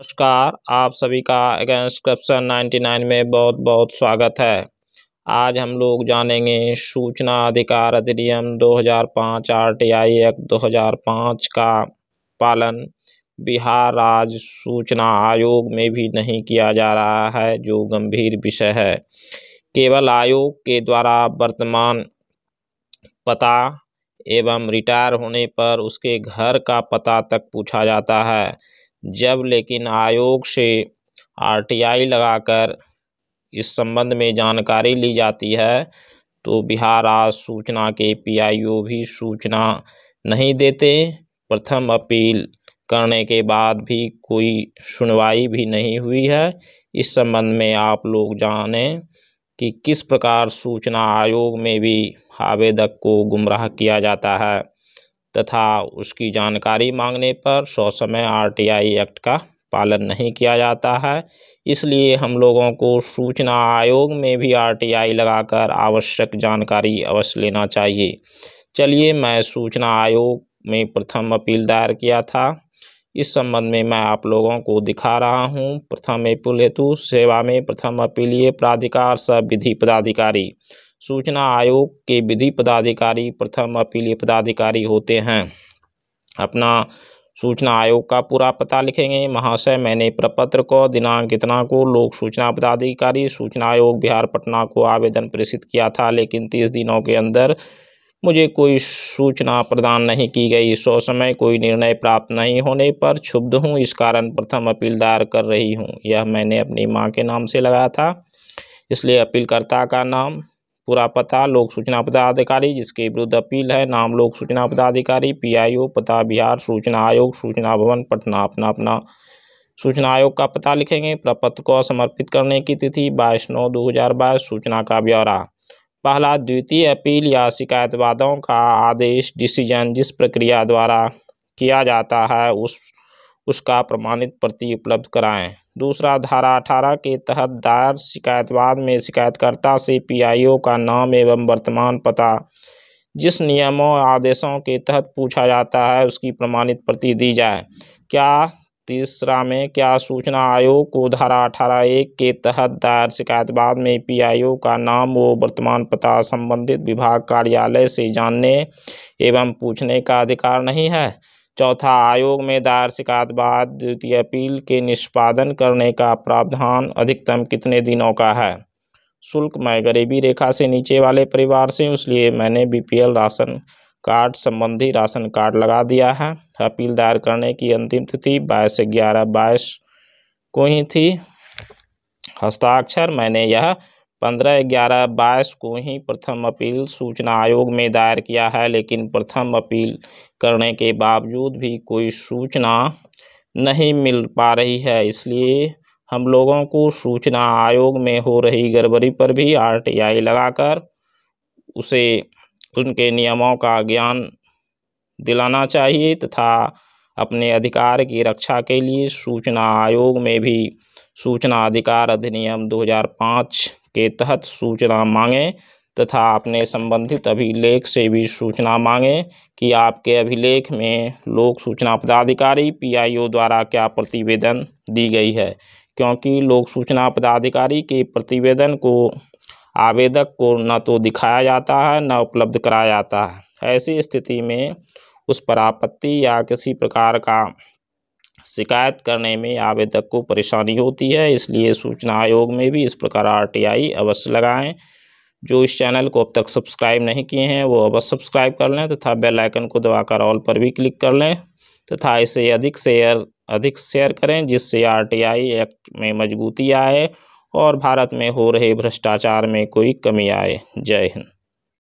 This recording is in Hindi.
नमस्कार आप सभी का अगेंस्ट नाइन्टी नाइन में बहुत बहुत स्वागत है आज हम लोग जानेंगे सूचना अधिकार अधिनियम 2005 आरटीआई एक्ट 2005 का पालन बिहार राज्य सूचना आयोग में भी नहीं किया जा रहा है जो गंभीर विषय है केवल आयोग के द्वारा वर्तमान पता एवं रिटायर होने पर उसके घर का पता तक पूछा जाता है जब लेकिन आयोग से आर टी आई लगाकर इस संबंध में जानकारी ली जाती है तो बिहार आज सूचना के पी आई ओ भी सूचना नहीं देते प्रथम अपील करने के बाद भी कोई सुनवाई भी नहीं हुई है इस संबंध में आप लोग जानें कि किस प्रकार सूचना आयोग में भी आवेदक को गुमराह किया जाता है तथा उसकी जानकारी मांगने पर ससमय आर टी आई एक्ट का पालन नहीं किया जाता है इसलिए हम लोगों को सूचना आयोग में भी आर टी आई लगाकर आवश्यक जानकारी अवश्य लेना चाहिए चलिए मैं सूचना आयोग में प्रथम अपील दायर किया था इस संबंध में मैं आप लोगों को दिखा रहा हूँ प्रथम अपील हेतु सेवा में प्रथम अपीलीय प्राधिकार सह विधि पदाधिकारी सूचना आयोग के विधि पदाधिकारी प्रथम अपीलीय पदाधिकारी होते हैं अपना सूचना आयोग का पूरा पता लिखेंगे महाशय मैंने प्रपत्र को दिनांक कितना को लोक सूचना पदाधिकारी सूचना आयोग बिहार पटना को आवेदन प्रेषित किया था लेकिन तीस दिनों के अंदर मुझे कोई सूचना प्रदान नहीं की गई सो समय कोई निर्णय प्राप्त नहीं होने पर क्षुब्ध हूँ इस कारण प्रथम अपील दायर कर रही हूँ यह मैंने अपनी माँ के नाम से लगाया था इसलिए अपीलकर्ता का नाम पूरा पता लोक सूचना पदाधिकारी जिसके विरुद्ध अपील है नाम लोक सूचना पदाधिकारी पीआईओ पता बिहार सूचना आयोग सूचना भवन पटना अपना अपना सूचना आयोग का पता लिखेंगे प्रपत्र को समर्पित करने की तिथि बाईस नौ दो हज़ार बाईस सूचना का ब्यौरा पहला द्वितीय अपील या शिकायतवादों का आदेश डिसीजन जिस प्रक्रिया द्वारा किया जाता है उस उसका प्रमाणित प्रति उपलब्ध कराएं दूसरा धारा अठारह के तहत दायर शिकायतवाद में शिकायतकर्ता से पीआईओ का नाम एवं वर्तमान पता जिस नियमों आदेशों के तहत पूछा जाता है उसकी प्रमाणित प्रति दी जाए क्या तीसरा में क्या सूचना आयोग को धारा अठारह एक के तहत दायर शिकायतवाद में पीआईओ का नाम व वर्तमान पता संबंधित विभाग कार्यालय से जानने एवं पूछने का अधिकार नहीं है चौथा आयोग में दायर शिकायत बाद द्वितीय अपील के निष्पादन करने का प्रावधान अधिकतम कितने दिनों का है शुल्क मैं गरीबी रेखा से नीचे वाले परिवार से हूँ इसलिए मैंने बीपीएल राशन कार्ड संबंधी राशन कार्ड लगा दिया है अपील दायर करने की अंतिम तिथि बाईस ग्यारह बाईस को ही थी हस्ताक्षर मैंने यह पंद्रह ग्यारह बाईस को ही प्रथम अपील सूचना आयोग में दायर किया है लेकिन प्रथम अपील करने के बावजूद भी कोई सूचना नहीं मिल पा रही है इसलिए हम लोगों को सूचना आयोग में हो रही गड़बड़ी पर भी आरटीआई लगाकर उसे उनके नियमों का ज्ञान दिलाना चाहिए तथा अपने अधिकार की रक्षा के लिए सूचना आयोग में भी सूचना अधिकार अधिनियम 2005 के तहत सूचना मांगें तथा अपने संबंधित अभिलेख से भी सूचना मांगें कि आपके अभिलेख में लोक सूचना पदाधिकारी पीआईओ द्वारा क्या प्रतिवेदन दी गई है क्योंकि लोक सूचना पदाधिकारी के प्रतिवेदन को आवेदक को न तो दिखाया जाता है न उपलब्ध कराया जाता है ऐसी स्थिति में उस पर आपत्ति या किसी प्रकार का शिकायत करने में आवेदक को परेशानी होती है इसलिए सूचना आयोग में भी इस प्रकार आरटीआई अवश्य लगाएं जो इस चैनल को अब तक सब्सक्राइब नहीं किए हैं वो अवश्य सब्सक्राइब कर लें तथा बेल आइकन को दबाकर ऑल पर भी क्लिक कर लें तथा इसे अधिक शेयर अधिक शेयर करें जिससे आरटीआई एक्ट में मजबूती आए और भारत में हो रहे भ्रष्टाचार में कोई कमी आए जय हिंद